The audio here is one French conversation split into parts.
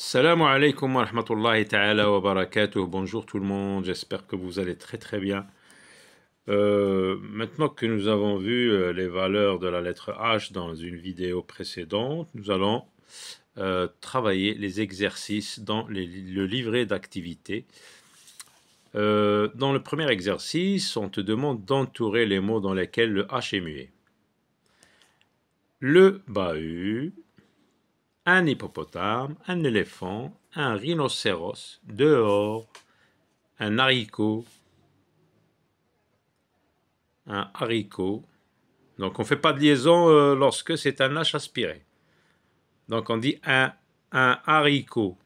Salam alaikum wa rahmatullahi ta'ala wa barakatuh. Bonjour tout le monde, j'espère que vous allez très très bien. Euh, maintenant que nous avons vu euh, les valeurs de la lettre H dans une vidéo précédente, nous allons euh, travailler les exercices dans le livret d'activité. dans le premier exercice, on te demande d'entourer les mots dans lesquels le H est muet. Le bahut, un hippopotame, un éléphant, un rhinocéros, dehors, un haricot, un haricot. Donc on ne fait pas de liaison euh, lorsque c'est un H aspiré. Donc on dit un, un haricot.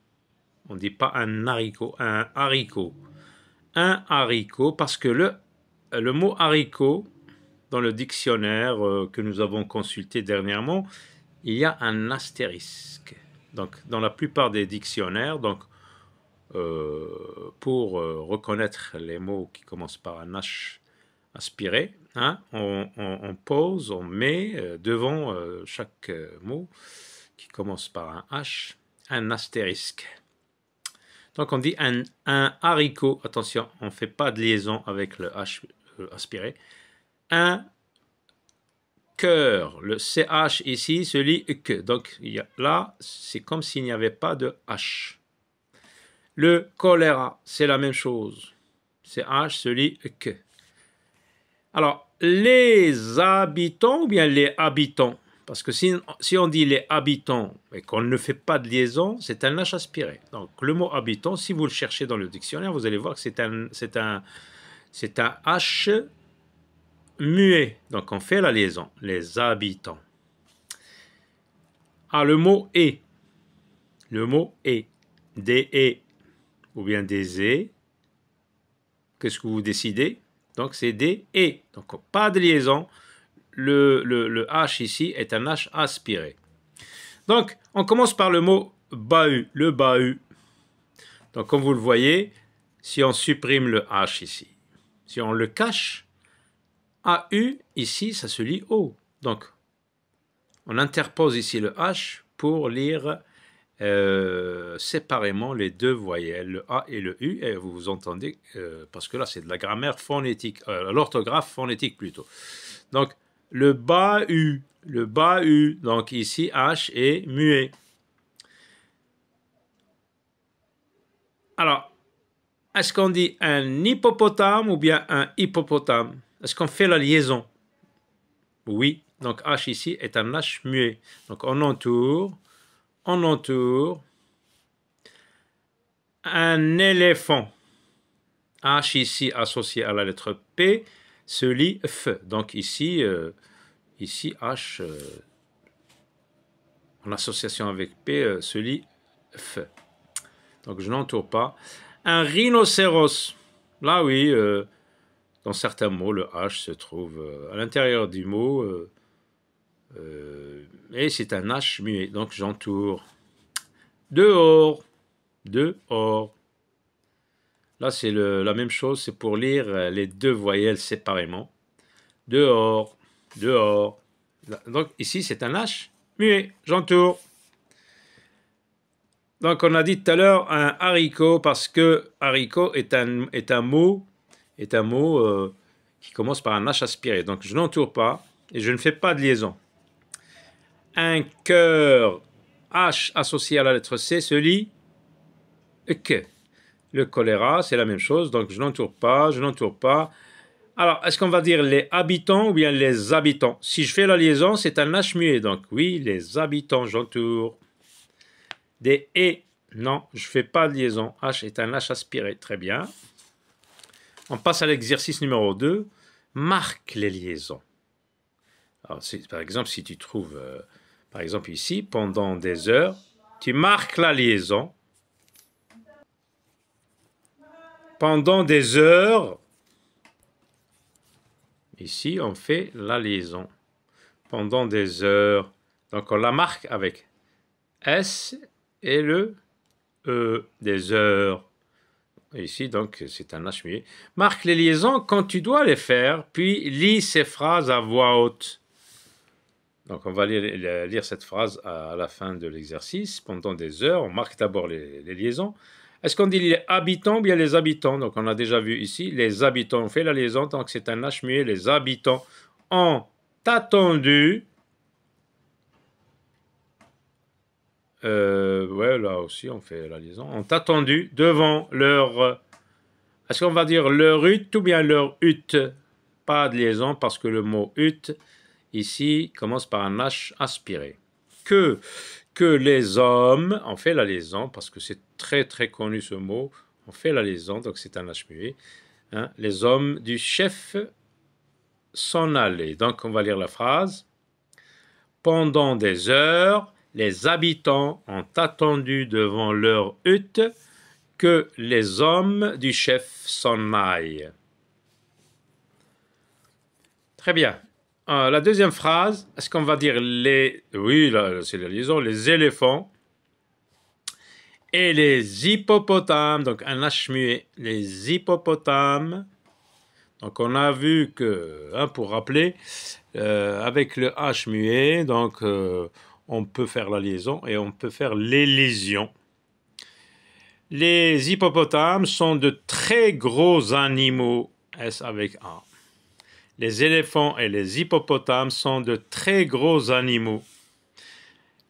On ne dit pas un haricot, un haricot. Un haricot parce que le, le mot haricot, dans le dictionnaire euh, que nous avons consulté dernièrement, il y a un astérisque. Donc, dans la plupart des dictionnaires, donc, euh, pour euh, reconnaître les mots qui commencent par un H aspiré, hein, on, pose, on met euh, devant chaque mot qui commence par un H un astérisque. Donc on dit un, haricot, attention, on ne fait pas de liaison avec le H aspiré, un cœur. Le CH ici se lit que. Donc là, c'est comme s'il n'y avait pas de H. Le choléra, c'est la même chose. CH se lit que. Alors, les habitants ou bien les habitants Parce que si, si on dit les habitants et qu'on ne fait pas de liaison, c'est un H aspiré. Donc, le mot habitant, si vous le cherchez dans le dictionnaire, vous allez voir que c'est un, c'est un, c'est un H muet. Donc on fait la liaison. Les habitants. Ah, le mot et. Le mot et. Des et. Ou bien des et. Qu'est-ce que vous décidez Donc c'est des et. Donc pas de liaison. Le, le H ici est un H aspiré. Donc on commence par le mot bahut. Le bahut. Donc comme vous le voyez, si on supprime le H ici, si on le cache, a-U, ici, ça se lit O. Donc, on interpose ici le H pour lire euh, séparément les deux voyelles, le A et le U, et vous vous entendez, euh, parce que là, c'est de la grammaire phonétique, euh, l'orthographe phonétique plutôt. Donc, le bas U, le bas U, donc ici, H est muet. Alors, est-ce qu'on dit un hippopotame ou bien un hippopotame est-ce qu'on fait la liaison Oui. Donc H ici est un H muet. Donc on entoure, on entoure un éléphant. H ici associé à la lettre P se lit F. Donc ici, euh, ici H euh, en association avec P euh, se lit F. Donc je n'entoure pas. Un rhinocéros. Là oui dans certains mots, le H se trouve euh, à l'intérieur du mot. Euh, euh, et c'est un H muet. Donc j'entoure. Dehors. Dehors. Là, c'est la même chose. C'est pour lire les deux voyelles séparément. Dehors. Dehors. Donc ici, c'est un H muet. J'entoure. Donc on a dit tout à l'heure un haricot parce que haricot est un, est un mot est un mot euh, qui commence par un H aspiré. Donc je n'entoure pas et je ne fais pas de liaison. Un cœur H associé à la lettre C se lit que. Le choléra, c'est la même chose, donc je n'entoure pas, je n'entoure pas. Alors, est-ce qu'on va dire les habitants ou bien les habitants Si je fais la liaison, c'est un H muet, donc oui, les habitants, j'entoure. Des E. non, je ne fais pas de liaison. H est un H aspiré, très bien. On passe à l'exercice numéro 2. Marque les liaisons. par exemple, si tu trouves, euh, par exemple ici, pendant des heures, tu marques la liaison. Pendant des heures, ici, on fait la liaison. Pendant des heures. Donc, on la marque avec S et le E des heures ici, donc, c'est un muet. Marque les liaisons quand tu dois les faire, puis lis ces phrases à voix haute. Donc, on va lire, euh, cette phrase à, la fin de l'exercice. Pendant des heures, on marque d'abord les, liaisons. Est-ce qu'on dit les habitants ou bien les habitants Donc, on a déjà vu ici, les habitants. ont fait la liaison, donc c'est un muet. Les habitants ont attendu. Euh, euh, ouais, là aussi, on fait la liaison. On attendu devant leur. Euh, est-ce qu'on va dire leur hutte ou bien leur hutte Pas de liaison parce que le mot hutte, ici, commence par un H aspiré. Que, que les hommes, on fait la liaison parce que c'est très très connu ce mot, on fait la liaison, donc c'est un H muet. Hein. les hommes du chef s'en allaient. Donc on va lire la phrase. Pendant des heures, les habitants ont attendu devant leur hutte que les hommes du chef s'en aillent. Très bien. Euh, la deuxième phrase, est-ce qu'on va dire les... Oui, c'est la liaison, les éléphants et les hippopotames, donc un H muet, les hippopotames. Donc on a vu que, hein, pour rappeler, euh, avec le H muet, donc... Euh, on peut faire la liaison et on peut faire l'élision. Les hippopotames sont de très gros animaux, S avec A. Les éléphants et les hippopotames sont de très gros animaux.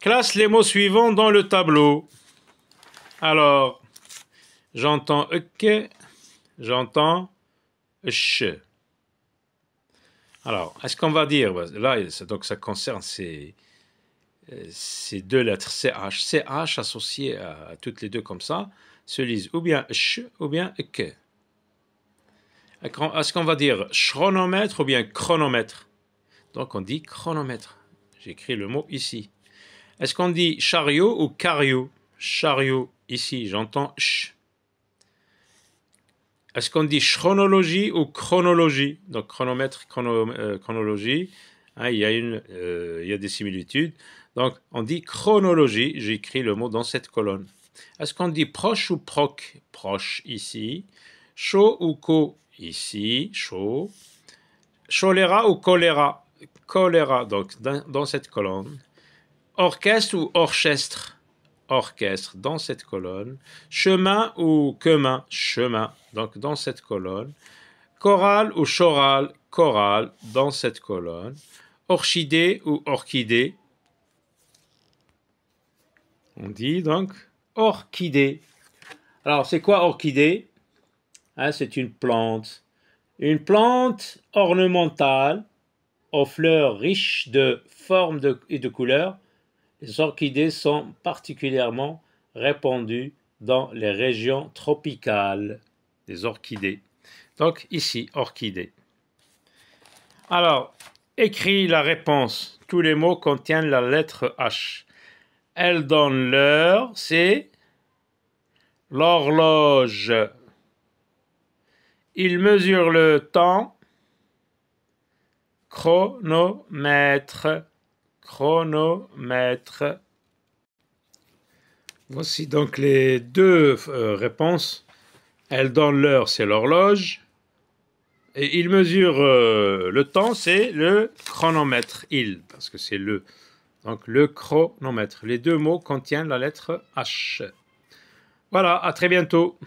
Classe les mots suivants dans le tableau. Alors, j'entends ok, e j'entends ch. Alors, est-ce qu'on va dire, là, donc ça concerne ces, euh, ces deux lettres CH, CH associées à, toutes les deux comme ça, se lisent ou bien ch ou bien que. Est-ce qu'on va dire chronomètre ou bien chronomètre Donc on dit chronomètre. J'écris le mot ici. Est-ce qu'on dit chariot ou cario Chariot, ici, j'entends ch. Est-ce qu'on dit chronologie ou chronologie Donc chronomètre, euh, chronologie, hein, euh, il y a des similitudes. Donc, on dit chronologie, j'écris le mot dans cette colonne. Est-ce qu'on dit proche ou proc Proche ici. Chaud ou co Ici, chaud. Choléra ou choléra Choléra, donc dans, cette colonne. Orchestre ou orchestre Orchestre, dans cette colonne. Chemin ou chemin Chemin, donc dans cette colonne. Chorale ou choral Chorale, dans cette colonne. Orchidée ou orchidée on dit donc orchidée. Alors, c'est quoi orchidée hein, C'est une plante. Une plante ornementale aux fleurs riches de formes et de couleurs. Les orchidées sont particulièrement répandues dans les régions tropicales. Les orchidées. Donc, ici, orchidée. Alors, écris la réponse. Tous les mots contiennent la lettre H elle donne l'heure, c'est l'horloge. Il mesure le temps, chronomètre, chronomètre. Voici donc les deux euh, réponses. Elle donne l'heure, c'est l'horloge. Et il mesure euh, le temps, c'est le chronomètre. Il, parce que c'est le donc le chronomètre. Les deux mots contiennent la lettre H. Voilà, à très bientôt.